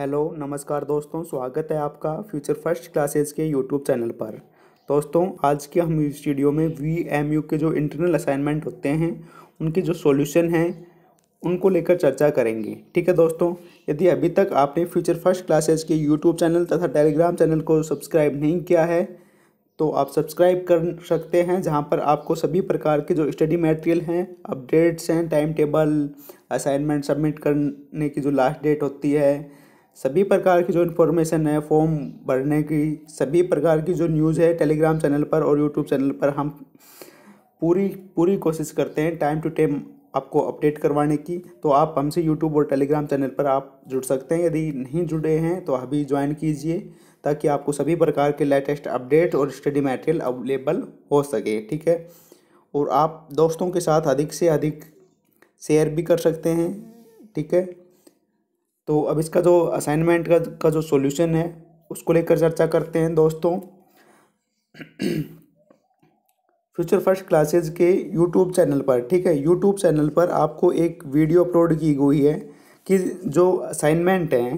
hello नमस्कार दोस्तों स्वागत है आपका फ्यूचर फर्स्ट क्लासेज के यूट्यूब चैनल पर दोस्तों आज के हम इस वीडियो में वी एम यू के जो इंटरनल असाइनमेंट होते हैं उनके जो सॉल्यूशन हैं उनको लेकर चर्चा करेंगे ठीक है दोस्तों यदि अभी तक आपने फ्यूचर फर्स्ट क्लासेज के यूट्यूब चैनल तथा टेलीग्राम चैनल को सब्सक्राइब नहीं किया है तो आप सब्सक्राइब कर सकते हैं जहाँ पर आपको सभी प्रकार के जो स्टडी मटेरियल हैं अपडेट्स हैं टाइम टेबल असाइनमेंट सबमिट करने की जो लास्ट डेट होती है सभी प्रकार की जो इन्फॉर्मेशन है फॉर्म भरने की सभी प्रकार की जो न्यूज़ है टेलीग्राम चैनल पर और यूट्यूब चैनल पर हम पूरी पूरी कोशिश करते हैं टाइम टू टाइम आपको अपडेट करवाने की तो आप हमसे यूट्यूब और टेलीग्राम चैनल पर आप जुड़ सकते हैं यदि नहीं जुड़े हैं तो अभी ज्वाइन कीजिए ताकि आपको सभी प्रकार के लेटेस्ट अपडेट और स्टडी मटेरियल अवेलेबल हो सके ठीक है और आप दोस्तों के साथ अधिक से अधिक शेयर भी कर सकते हैं ठीक है तो अब इसका जो असाइनमेंट का, का जो सॉल्यूशन है उसको लेकर चर्चा करते हैं दोस्तों फ्यूचर फर्स्ट क्लासेज के यूट्यूब चैनल पर ठीक है यूट्यूब चैनल पर आपको एक वीडियो अपलोड की हुई है कि जो असाइनमेंट हैं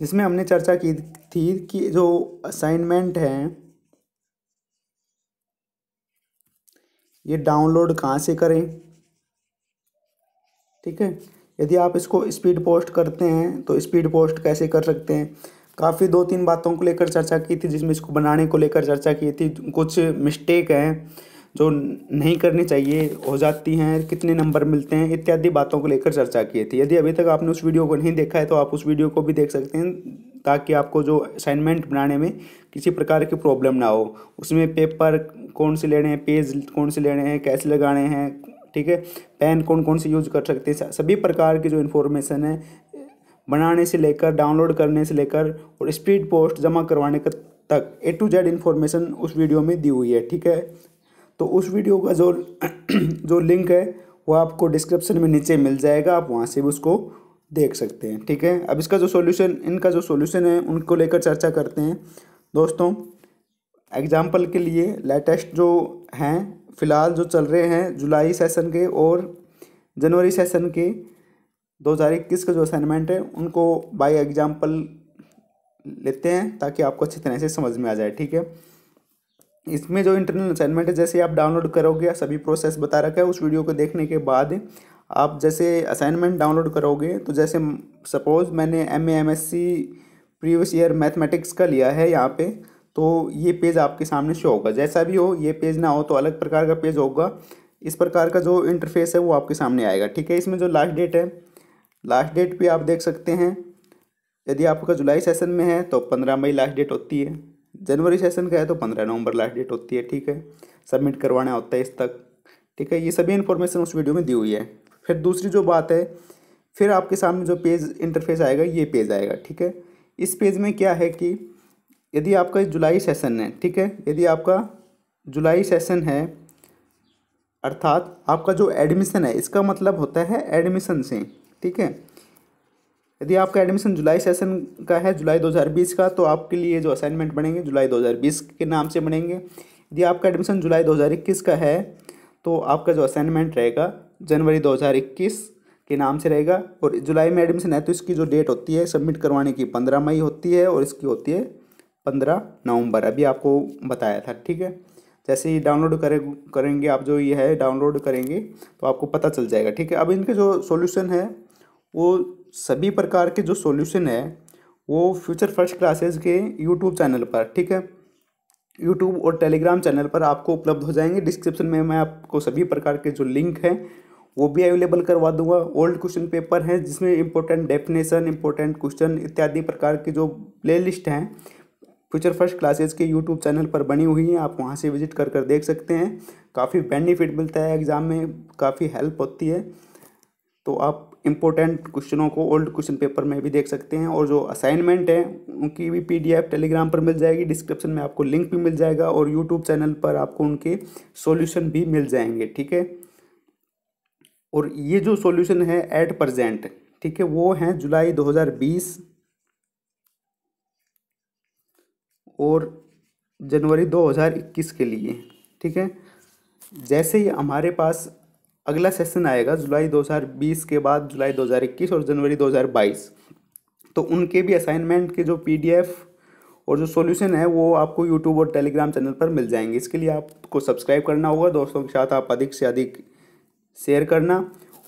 जिसमें हमने चर्चा की थी कि जो असाइनमेंट हैं ये डाउनलोड कहाँ से करें ठीक है यदि आप इसको स्पीड पोस्ट करते हैं तो स्पीड पोस्ट कैसे कर सकते हैं काफ़ी दो तीन बातों को लेकर चर्चा की थी जिसमें इसको बनाने को लेकर चर्चा की थी कुछ मिस्टेक हैं जो नहीं करनी चाहिए हो जाती हैं कितने नंबर मिलते हैं इत्यादि बातों को लेकर चर्चा की थी यदि अभी तक आपने उस वीडियो को नहीं देखा है तो आप उस वीडियो को भी देख सकते हैं ताकि आपको जो असाइनमेंट बनाने में किसी प्रकार की प्रॉब्लम ना हो उसमें पेपर कौन से लेने हैं पेज कौन से लेने हैं कैसे लगाने हैं ठीक है पेन कौन कौन से यूज कर सकते हैं सभी प्रकार की जो इन्फॉर्मेशन है बनाने से लेकर डाउनलोड करने से लेकर और स्पीड पोस्ट जमा करवाने का तक ए टू जेड इन्फॉर्मेशन उस वीडियो में दी हुई है ठीक है तो उस वीडियो का जो जो लिंक है वो आपको डिस्क्रिप्शन में नीचे मिल जाएगा आप वहाँ से भी उसको देख सकते हैं ठीक है अब इसका जो सॉल्यूशन इनका जो सॉल्यूशन है उनको लेकर चर्चा करते हैं दोस्तों एग्जाम्पल के लिए लेटेस्ट जो हैं फ़िलहाल जो चल रहे हैं जुलाई सेशन के और जनवरी सेशन के 2021 का जो असाइनमेंट है उनको बाय एग्जाम्पल लेते हैं ताकि आपको अच्छी तरह से समझ में आ जाए ठीक है इसमें जो इंटरनल असाइनमेंट है जैसे आप डाउनलोड करोगे सभी प्रोसेस बता रखा है उस वीडियो को देखने के बाद आप जैसे असाइनमेंट डाउनलोड करोगे तो जैसे सपोज़ मैंने M A M S C previous year mathematics का लिया है यहाँ पे तो ये पेज आपके सामने शो होगा जैसा भी हो ये पेज ना हो तो अलग प्रकार का पेज होगा इस प्रकार का जो इंटरफेस है वो आपके सामने आएगा ठीक है इसमें जो लास्ट डेट है लास्ट डेट भी आप देख सकते हैं यदि आपका जुलाई सेशन में है तो पंद्रह मई लास्ट डेट होती है जनवरी सेशन का है तो पंद्रह नवंबर लास्ट डेट होती है ठीक है सबमिट करवाना होता है इस तक ठीक है ये सभी इन्फॉर्मेशन उस वीडियो में दी हुई है फिर दूसरी जो बात है फिर आपके सामने जो पेज इंटरफेस आएगा ये पेज आएगा ठीक है इस पेज में क्या है कि यदि आपका जुलाई सेशन है ठीक है यदि आपका जुलाई सेशन है अर्थात आपका जो एडमिशन है इसका मतलब होता है एडमिशन से ठीक है यदि आपका एडमिशन जुलाई सेशन का है जुलाई 2020 का तो आपके लिए जो असाइनमेंट बनेंगे जुलाई 2020 के नाम से बनेंगे यदि आपका एडमिशन जुलाई 2021 का है तो आपका जो असाइनमेंट रहेगा जनवरी 2021 के नाम से रहेगा और जुलाई में एडमिशन है तो इसकी जो डेट होती है सबमिट करवाने की पंद्रह मई होती है और इसकी होती है पंद्रह नवंबर अभी आपको बताया था ठीक है जैसे ही डाउनलोड करें करेंगे आप जो ये है डाउनलोड करेंगे तो आपको पता चल जाएगा ठीक है अब इनके जो सॉल्यूशन है वो सभी प्रकार के जो सॉल्यूशन है वो फ्यूचर फर्स्ट क्लासेस के यूट्यूब चैनल पर ठीक है यूट्यूब और टेलीग्राम चैनल पर आपको उपलब्ध हो जाएंगे डिस्क्रिप्शन में मैं आपको सभी प्रकार के जो लिंक हैं वो भी अवेलेबल करवा दूंगा ओल्ड क्वेश्चन पेपर हैं जिसमें इंपॉर्टेंट डेफिनेशन इंपॉर्टेंट क्वेश्चन इत्यादि प्रकार के जो प्लेलिस्ट हैं फ्यूचर फर्स्ट क्लासेस के यूट्यूब चैनल पर बनी हुई हैं आप वहाँ से विजिट कर कर देख सकते हैं काफ़ी बेनिफिट मिलता है एग्ज़ाम में काफ़ी हेल्प होती है तो आप इम्पोर्टेंट क्वेश्चनों को ओल्ड क्वेश्चन पेपर में भी देख सकते हैं और जो असाइनमेंट है उनकी भी पीडीएफ टेलीग्राम पर मिल जाएगी डिस्क्रिप्शन में आपको लिंक भी मिल जाएगा और यूट्यूब चैनल पर आपको उनके सॉल्यूशन भी मिल जाएंगे ठीक है और ये जो सॉल्यूशन है एट प्रजेंट ठीक है वो हैं जुलाई 2020 और जनवरी 2021 के लिए ठीक है जैसे ही हमारे पास अगला सेशन आएगा जुलाई 2020 के बाद जुलाई 2021 और जनवरी 2022 तो उनके भी असाइनमेंट के जो पीडीएफ और जो सॉल्यूशन है वो आपको यूट्यूब और टेलीग्राम चैनल पर मिल जाएंगे इसके लिए आपको सब्सक्राइब करना होगा दोस्तों के साथ आप अधिक से अधिक शेयर करना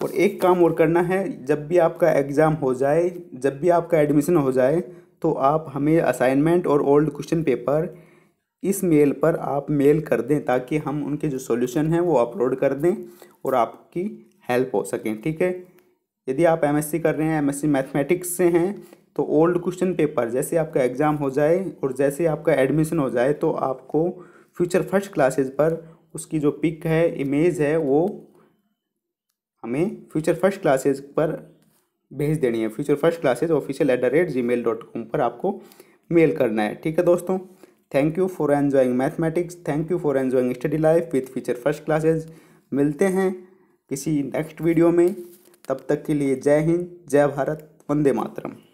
और एक काम और करना है जब भी आपका एग्ज़ाम हो जाए जब भी आपका एडमिशन हो जाए तो आप हमें असाइनमेंट और ओल्ड क्वेश्चन पेपर इस मेल पर आप मेल कर दें ताकि हम उनके जो सॉल्यूशन हैं वो अपलोड कर दें और आपकी हेल्प हो सकें ठीक है यदि आप एमएससी कर रहे हैं एमएससी मैथमेटिक्स से हैं तो ओल्ड क्वेश्चन पेपर जैसे आपका एग्ज़ाम हो जाए और जैसे आपका एडमिशन हो जाए तो आपको फ्यूचर फर्स्ट क्लासेज पर उसकी जो पिक है इमेज है वो हमें फ्यूचर फर्स्ट क्लासेज पर भेज देनी है future first classes official at the rate Gmail dot com पर आपको मेल करना है ठीक है दोस्तों thank you for enjoying mathematics thank you for enjoying study life with future first classes मिलते हैं किसी नेक्स्ट वीडियो में तब तक के लिए जय हिंद जय भारत वंदे मातरम